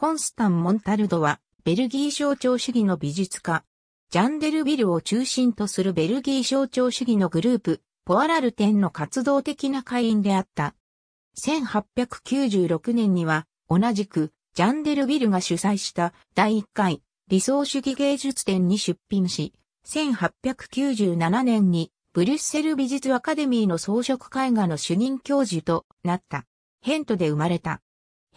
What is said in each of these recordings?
コンスタン・モンタルドは、ベルギー象徴主義の美術家。ジャンデルビルを中心とするベルギー象徴主義のグループ、ポアラルテンの活動的な会員であった。1896年には、同じく、ジャンデルビルが主催した第1回理想主義芸術展に出品し、1897年にブリュッセル美術アカデミーの装飾絵画の主任教授となった。ヘントで生まれた。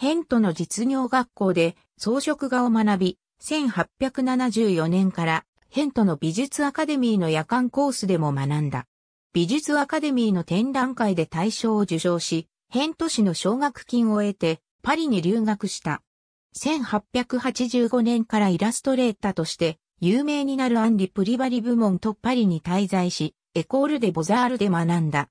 ヘントの実業学校で装飾画を学び、1874年からヘントの美術アカデミーの夜間コースでも学んだ。美術アカデミーの展覧会で大賞を受賞し、ヘント氏の奨学金を得てパリに留学した。1885年からイラストレーターとして有名になるアンリ・プリバリ部門とパリに滞在し、エコールデ・ボザールで学んだ。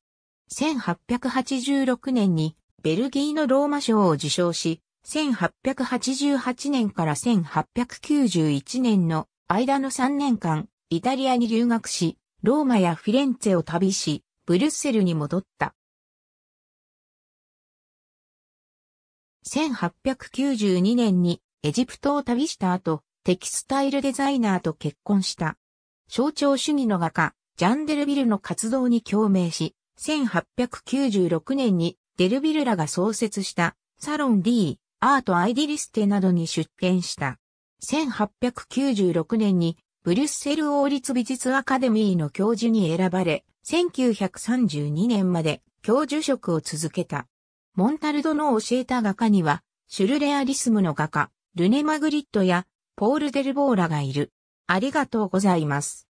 1886年にベルギーのローマ賞を受賞し、1888年から1891年の間の3年間、イタリアに留学し、ローマやフィレンツェを旅し、ブリュッセルに戻った。1892年にエジプトを旅した後、テキスタイルデザイナーと結婚した。象徴主義の画家、ジャンデルビルの活動に共鳴し、1896年にデルビルらが創設したサロン D、アートアイディリステなどに出展した。1896年にブリュッセル王立美術アカデミーの教授に選ばれ、1932年まで教授職を続けた。モンタルドの教えた画家には、シュルレアリスムの画家、ルネ・マグリットやポール・デルボーラがいる。ありがとうございます。